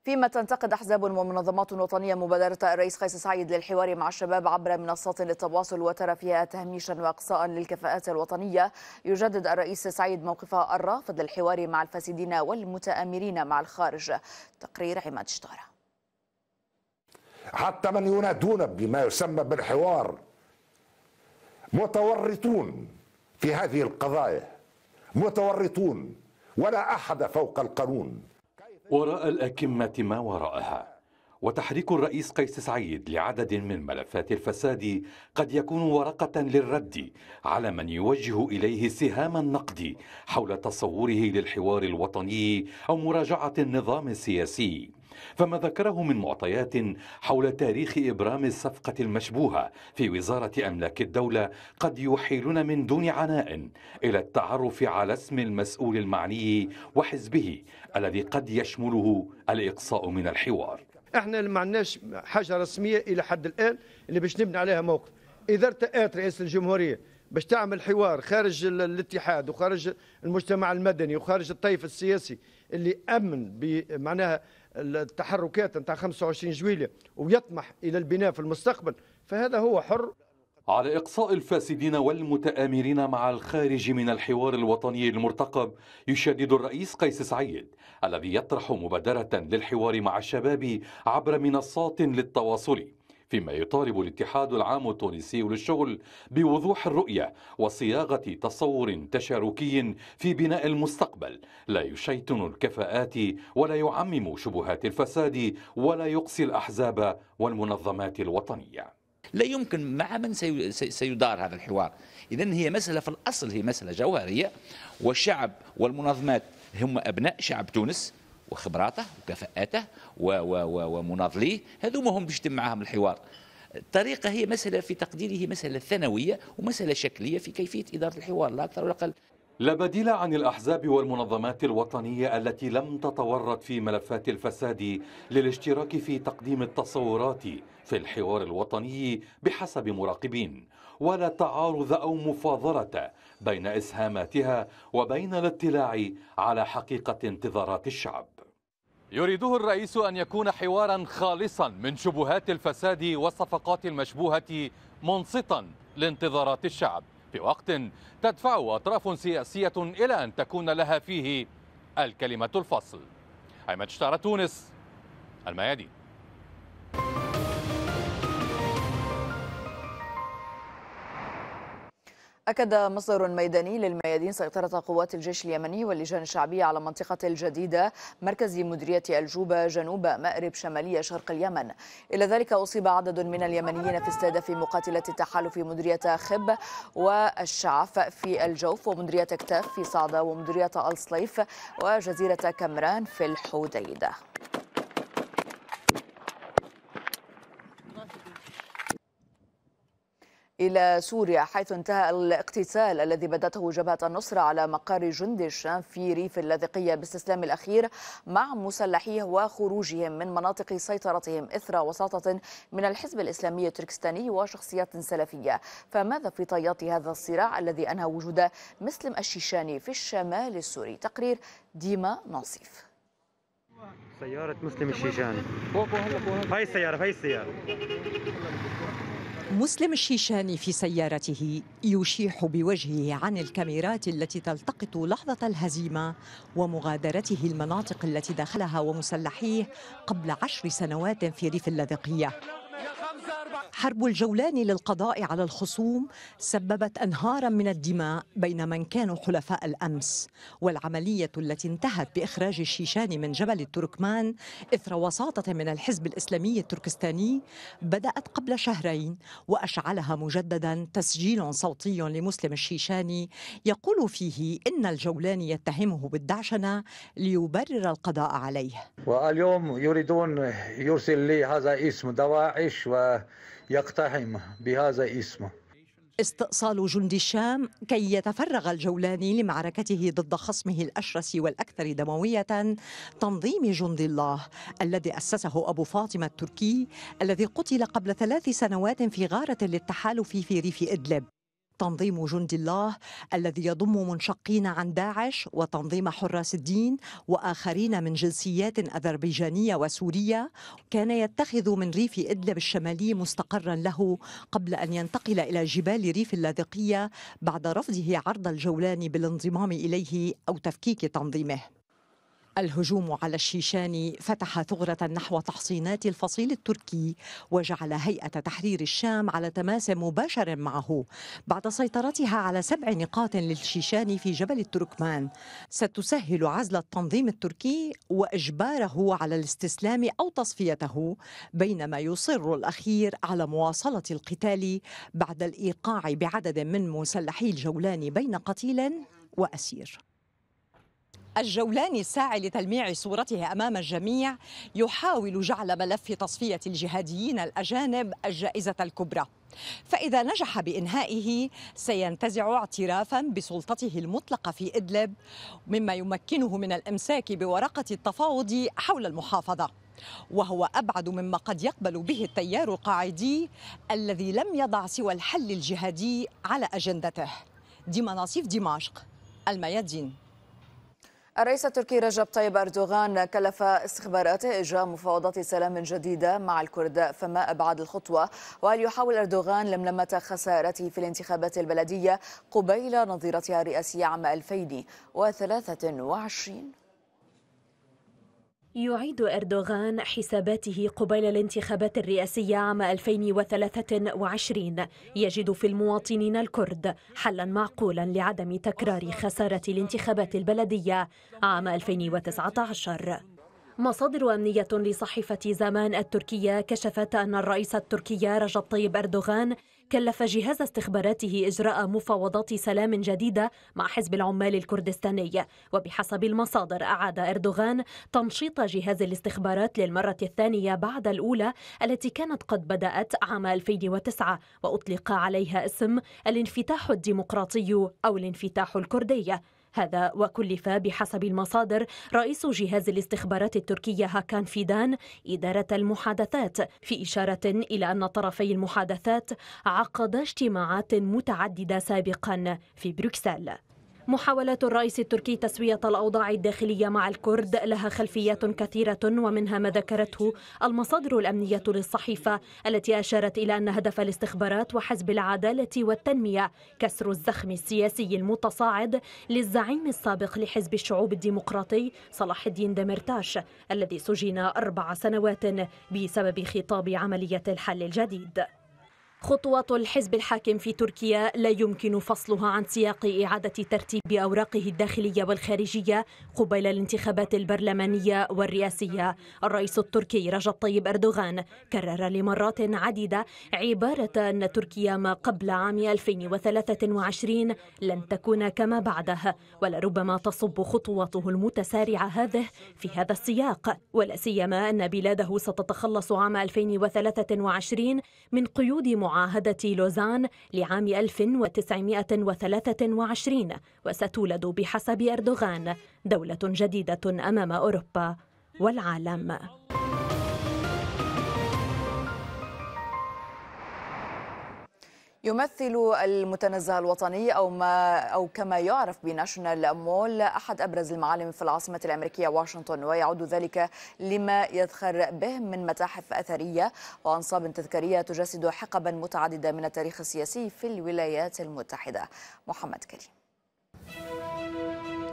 فيما تنتقد أحزاب ومنظمات وطنية مبادرة الرئيس قيس سعيد للحوار مع الشباب عبر منصات للتواصل وترى فيها تهميشا وإقصاء للكفاءات الوطنية يجدد الرئيس سعيد موقفه الرافض للحوار مع الفاسدين والمتآمرين مع الخارج تقرير عماد شطاره حتى من ينادون بما يسمى بالحوار متورطون في هذه القضايا متورطون ولا احد فوق القانون وراء الأكمة ما وراءها وتحريك الرئيس قيس سعيد لعدد من ملفات الفساد قد يكون ورقة للرد على من يوجه إليه سهام النقد حول تصوره للحوار الوطني أو مراجعة النظام السياسي فما ذكره من معطيات حول تاريخ إبرام الصفقة المشبوهة في وزارة أملاك الدولة قد يحيلنا من دون عناء إلى التعرف على اسم المسؤول المعني وحزبه الذي قد يشمله الإقصاء من الحوار احنا ما عندناش حاجه رسميه الى حد الان اللي باش نبني عليها موقف اذا ارتأت رئيس الجمهوريه باش تعمل حوار خارج الاتحاد وخارج المجتمع المدني وخارج الطيف السياسي اللي امن بمعناها التحركات نتاع 25 جويلية ويطمح إلى البناء في المستقبل فهذا هو حر على إقصاء الفاسدين والمتآمرين مع الخارج من الحوار الوطني المرتقب يشدد الرئيس قيس سعيد الذي يطرح مبادرة للحوار مع الشباب عبر منصات للتواصل فيما يطالب الاتحاد العام التونسي للشغل بوضوح الرؤية وصياغة تصور تشاركي في بناء المستقبل لا يشيطن الكفاءات ولا يعمم شبهات الفساد ولا يقصي الأحزاب والمنظمات الوطنية لا يمكن مع من سيدار هذا الحوار إذا هي مسألة في الأصل هي مسألة جوهرية والشعب والمنظمات هم أبناء شعب تونس وخبراته وكفاءاته ومناضليه هذو ما هم باش معهم معاهم الحوار الطريقه هي مساله في تقديره مساله ثانويه ومساله شكليه في كيفيه اداره الحوار لا اكثر ولا اقل لا بديل عن الأحزاب والمنظمات الوطنية التي لم تتورط في ملفات الفساد للاشتراك في تقديم التصورات في الحوار الوطني بحسب مراقبين ولا تعارض أو مفاضلة بين إسهاماتها وبين الاطلاع على حقيقة انتظارات الشعب يريده الرئيس أن يكون حوارا خالصا من شبهات الفساد والصفقات المشبوهة منصتا لانتظارات الشعب في وقت تدفع أطراف سياسية إلى أن تكون لها فيه الكلمة الفصل أيمن شتارة تونس الميادين أكد مصدر ميداني للميادين سيطرة قوات الجيش اليمني واللجان الشعبية على منطقة الجديدة مركز مديرية الجوبة جنوب مأرب شمالية شرق اليمن إلى ذلك أصيب عدد من اليمنيين في استهداف مقاتلة التحالف مديرية خب والشعف في الجوف ومديرية كتاف في صعدة ومديرية الصليف وجزيرة كمران في الحديدة إلى سوريا حيث انتهى الاقتتال الذي بدته جبهة النصرة على مقر جند الشام في ريف اللاذقية باستسلام الأخير مع مسلحيه وخروجهم من مناطق سيطرتهم إثر وساطة من الحزب الإسلامي التركستاني وشخصيات سلفية فماذا في طيات هذا الصراع الذي أنهى وجود مسلم الشيشاني في الشمال السوري تقرير ديما ناصيف سيارة مسلم الشيشاني هاي السيارة هاي السيارة مسلم الشيشاني في سيارته يشيح بوجهه عن الكاميرات التي تلتقط لحظة الهزيمة ومغادرته المناطق التي دخلها ومسلحيه قبل عشر سنوات في ريف اللاذقية حرب الجولان للقضاء على الخصوم سببت انهارا من الدماء بين من كانوا حلفاء الامس والعمليه التي انتهت باخراج الشيشان من جبل التركمان اثر وساطه من الحزب الاسلامي التركستاني بدات قبل شهرين واشعلها مجددا تسجيل صوتي لمسلم الشيشاني يقول فيه ان الجولان يتهمه بالدعشنه ليبرر القضاء عليه واليوم يريدون يرسل لي هذا اسم دواعش و يقتحم بهذا اسمه استئصال جند الشام كي يتفرغ الجولاني لمعركته ضد خصمه الاشرس والاكثر دمويه تنظيم جند الله الذي اسسه ابو فاطمه التركي الذي قتل قبل ثلاث سنوات في غاره للتحالف في ريف ادلب تنظيم جند الله الذي يضم منشقين عن داعش وتنظيم حراس الدين واخرين من جنسيات اذربيجانيه وسوريه كان يتخذ من ريف ادلب الشمالي مستقرا له قبل ان ينتقل الى جبال ريف اللاذقيه بعد رفضه عرض الجولان بالانضمام اليه او تفكيك تنظيمه الهجوم على الشيشان فتح ثغرة نحو تحصينات الفصيل التركي وجعل هيئة تحرير الشام على تماس مباشر معه بعد سيطرتها على سبع نقاط للشيشان في جبل التركمان ستسهل عزل التنظيم التركي وإجباره على الاستسلام أو تصفيته بينما يصر الأخير على مواصلة القتال بعد الإيقاع بعدد من مسلحي الجولان بين قتيل وأسير الجولان الساعي لتلميع صورته امام الجميع يحاول جعل ملف تصفيه الجهاديين الاجانب الجائزه الكبرى فاذا نجح بانهائه سينتزع اعترافا بسلطته المطلقه في ادلب مما يمكنه من الامساك بورقه التفاوض حول المحافظه وهو ابعد مما قد يقبل به التيار القاعدي الذي لم يضع سوى الحل الجهادي على اجندته ديما مناصيف دمشق الميادين الرئيس التركي رجب طيب أردوغان كلف استخباراته إجراء مفاوضات سلام جديدة مع الكرد فما أبعد الخطوة وهل يحاول أردوغان لملمة خسارته في الانتخابات البلدية قبيل نظيرتها الرئاسية عام 2023 يعيد أردوغان حساباته قبيل الانتخابات الرئاسية عام 2023 يجد في المواطنين الكرد حلا معقولا لعدم تكرار خسارة الانتخابات البلدية عام 2019 مصادر أمنية لصحيفة زمان التركية كشفت أن الرئيس التركي رجب طيب أردوغان كلف جهاز استخباراته إجراء مفاوضات سلام جديدة مع حزب العمال الكردستاني وبحسب المصادر أعاد إردوغان تنشيط جهاز الاستخبارات للمرة الثانية بعد الأولى التي كانت قد بدأت عام 2009 وأطلق عليها اسم الانفتاح الديمقراطي أو الانفتاح الكردي هذا وكلف بحسب المصادر رئيس جهاز الاستخبارات التركية هاكان فيدان إدارة المحادثات في إشارة إلى أن طرفي المحادثات عقدا اجتماعات متعددة سابقا في بروكسل محاولات الرئيس التركي تسوية الأوضاع الداخلية مع الكرد لها خلفيات كثيرة ومنها ما ذكرته المصادر الأمنية للصحيفة التي أشارت إلى أن هدف الاستخبارات وحزب العدالة والتنمية كسر الزخم السياسي المتصاعد للزعيم السابق لحزب الشعوب الديمقراطي صلاح الدين دمرتاش الذي سجن أربع سنوات بسبب خطاب عملية الحل الجديد خطوات الحزب الحاكم في تركيا لا يمكن فصلها عن سياق إعادة ترتيب أوراقه الداخلية والخارجية قبيل الانتخابات البرلمانية والرئاسية الرئيس التركي رجب طيب أردوغان كرر لمرات عديدة عبارة أن تركيا ما قبل عام 2023 لن تكون كما بعده ولربما تصب خطواته المتسارعة هذه في هذا السياق ولا سيما أن بلاده ستتخلص عام 2023 من قيود معاهدة لوزان لعام 1923 وستولد بحسب أردوغان دولة جديدة أمام أوروبا والعالم يمثل المتنزه الوطني او ما او كما يعرف بناشونال مول احد ابرز المعالم في العاصمه الامريكيه واشنطن ويعود ذلك لما يذخر به من متاحف اثريه وانصاب تذكاريه تجسد حقبا متعدده من التاريخ السياسي في الولايات المتحده. محمد كريم.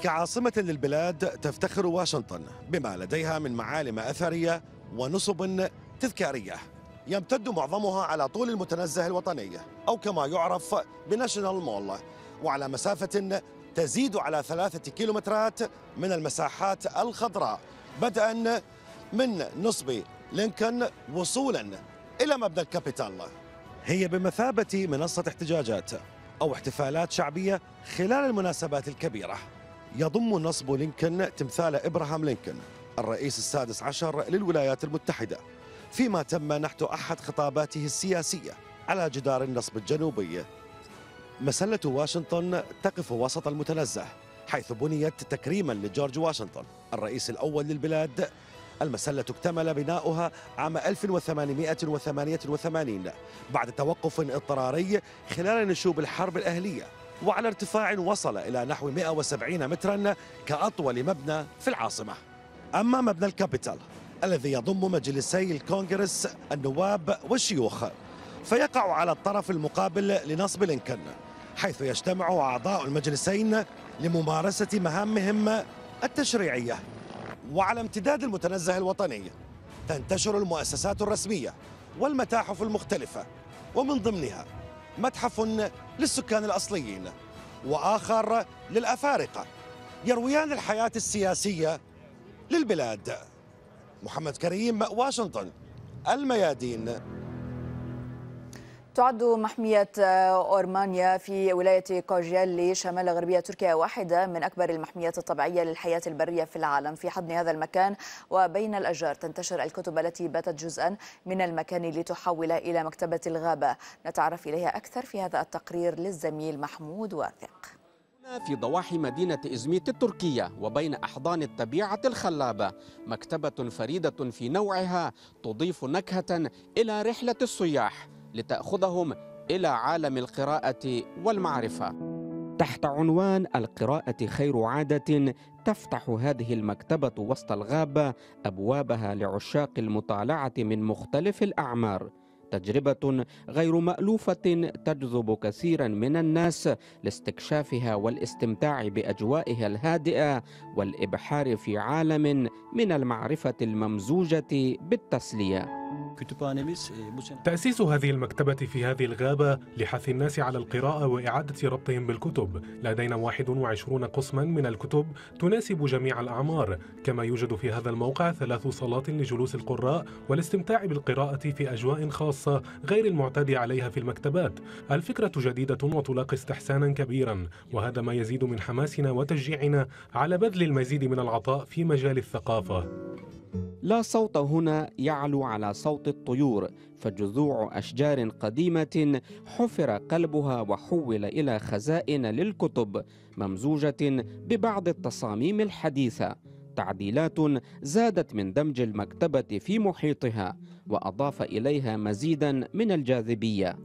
كعاصمة للبلاد تفتخر واشنطن بما لديها من معالم أثرية ونصب تذكارية يمتد معظمها على طول المتنزه الوطني أو كما يعرف بناشنال مول وعلى مسافة تزيد على ثلاثة كيلومترات من المساحات الخضراء بدءا من نصب لينكن وصولا إلى مبنى الكابيتال هي بمثابة منصة احتجاجات أو احتفالات شعبية خلال المناسبات الكبيرة يضم نصب لينكن تمثال إبراهام لينكن الرئيس السادس عشر للولايات المتحدة فيما تم نحت أحد خطاباته السياسية على جدار النصب الجنوبي مسلة واشنطن تقف وسط المتنزه حيث بنيت تكريما لجورج واشنطن الرئيس الأول للبلاد المسلة اكتمل بناؤها عام 1888 بعد توقف اضطراري خلال نشوب الحرب الأهلية وعلى ارتفاع وصل إلى نحو 170 مترا كأطول مبنى في العاصمة أما مبنى الكابيتال الذي يضم مجلسي الكونغرس النواب والشيوخ فيقع على الطرف المقابل لنصب لينكولن حيث يجتمع أعضاء المجلسين لممارسة مهامهم التشريعية وعلى امتداد المتنزه الوطني تنتشر المؤسسات الرسمية والمتاحف المختلفة ومن ضمنها متحف للسكان الأصليين وآخر للأفارقة يرويان الحياة السياسية للبلاد محمد كريم واشنطن الميادين تعد محمية آه، أورمانيا في ولاية كوجيالي شمال غربية تركيا واحدة من أكبر المحميات الطبيعية للحياة البرية في العالم في حضن هذا المكان وبين الأشجار تنتشر الكتب التي باتت جزءا من المكان لتحول إلى مكتبة الغابة نتعرف إليها أكثر في هذا التقرير للزميل محمود واثق في ضواحي مدينة إزميت التركية وبين أحضان الطبيعة الخلابة مكتبة فريدة في نوعها تضيف نكهة إلى رحلة السياح لتأخذهم إلى عالم القراءة والمعرفة تحت عنوان القراءة خير عادة تفتح هذه المكتبة وسط الغابة أبوابها لعشاق المطالعة من مختلف الأعمار تجربة غير مألوفة تجذب كثيرا من الناس لاستكشافها والاستمتاع بأجوائها الهادئة والإبحار في عالم من المعرفة الممزوجة بالتسلية. إيه، تأسيس هذه المكتبة في هذه الغابة لحث الناس على القراءة وإعادة ربطهم بالكتب لدينا 21 قسما من الكتب تناسب جميع الأعمار كما يوجد في هذا الموقع ثلاث صالات لجلوس القراء والاستمتاع بالقراءة في أجواء خاصة غير المعتاد عليها في المكتبات الفكرة جديدة وتلاقي استحسانا كبيرا وهذا ما يزيد من حماسنا وتشجيعنا على بذل المزيد من العطاء في مجال الثقافة لا صوت هنا يعلو على صوت الطيور فجذوع اشجار قديمه حفر قلبها وحول الى خزائن للكتب ممزوجه ببعض التصاميم الحديثه تعديلات زادت من دمج المكتبه في محيطها واضاف اليها مزيدا من الجاذبيه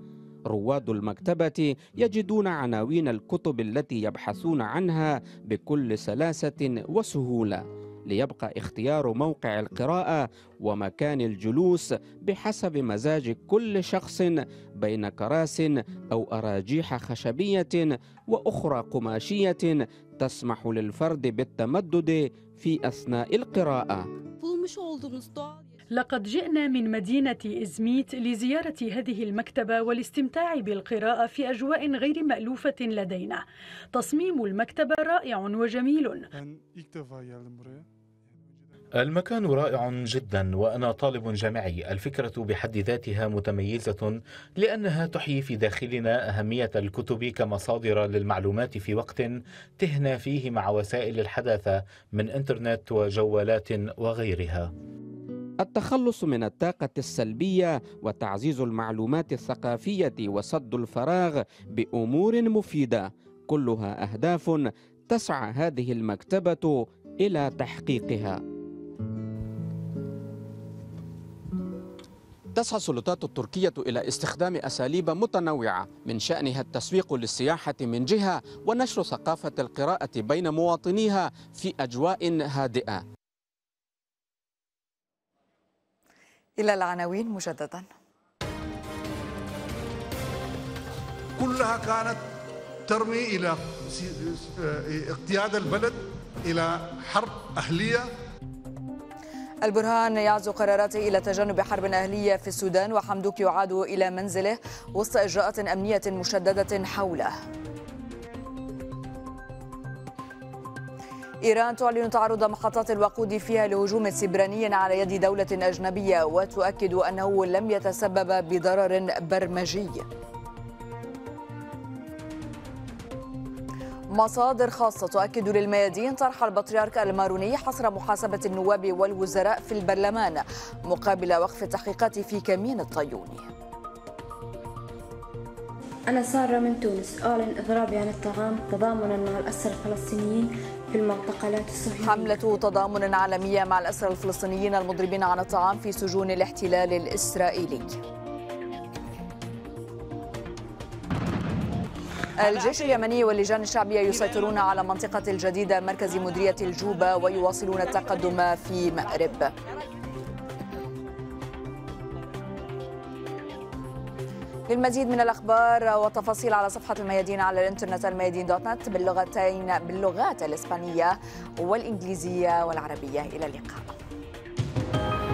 رواد المكتبه يجدون عناوين الكتب التي يبحثون عنها بكل سلاسه وسهوله ليبقى اختيار موقع القراءة ومكان الجلوس بحسب مزاج كل شخص بين كراس أو أراجيح خشبية وأخرى قماشية تسمح للفرد بالتمدد في أثناء القراءة. لقد جئنا من مدينة إزميت لزيارة هذه المكتبة والاستمتاع بالقراءة في أجواء غير مألوفة لدينا. تصميم المكتبة رائع وجميل. المكان رائع جدا وانا طالب جامعي الفكره بحد ذاتها متميزه لانها تحيي في داخلنا اهميه الكتب كمصادر للمعلومات في وقت تهنا فيه مع وسائل الحداثه من انترنت وجوالات وغيرها التخلص من الطاقة السلبية وتعزيز المعلومات الثقافية وسد الفراغ بأمور مفيدة كلها أهداف تسعى هذه المكتبة إلى تحقيقها تسعى السلطات التركية إلى استخدام أساليب متنوعة من شأنها التسويق للسياحة من جهة ونشر ثقافة القراءة بين مواطنيها في أجواء هادئة إلى العناوين مجددا كلها كانت ترمي إلى اقتياد البلد إلى حرب أهلية البرهان يعزو قراراته إلى تجنب حرب أهلية في السودان وحمدوك يعاد إلى منزله وسط إجراءات أمنية مشددة حوله إيران تعلن تعرض محطات الوقود فيها لهجوم سبراني على يد دولة أجنبية وتؤكد أنه لم يتسبب بضرر برمجي مصادر خاصة تؤكد للميادين طرح البطريرك الماروني حصر محاسبة النواب والوزراء في البرلمان مقابل وقف التحقيقات في كمين الطيوني أنا سارة من تونس أعلن إضرابي عن التغام تضامنا مع الأسرى الفلسطينيين في المنطقة لا تسهل حملة تضامن عالمية مع الأسرى الفلسطينيين المضربين عن الطعام في سجون الاحتلال الإسرائيلي الجيش اليمني واللجان الشعبية يسيطرون على منطقة الجديدة مركز مديرية الجوبة ويواصلون التقدم في مأرب للمزيد من الأخبار والتفاصيل على صفحة الميادين على الإنترنت الميادين دوت نت باللغتين باللغات الإسبانية والإنجليزية والعربية إلى اللقاء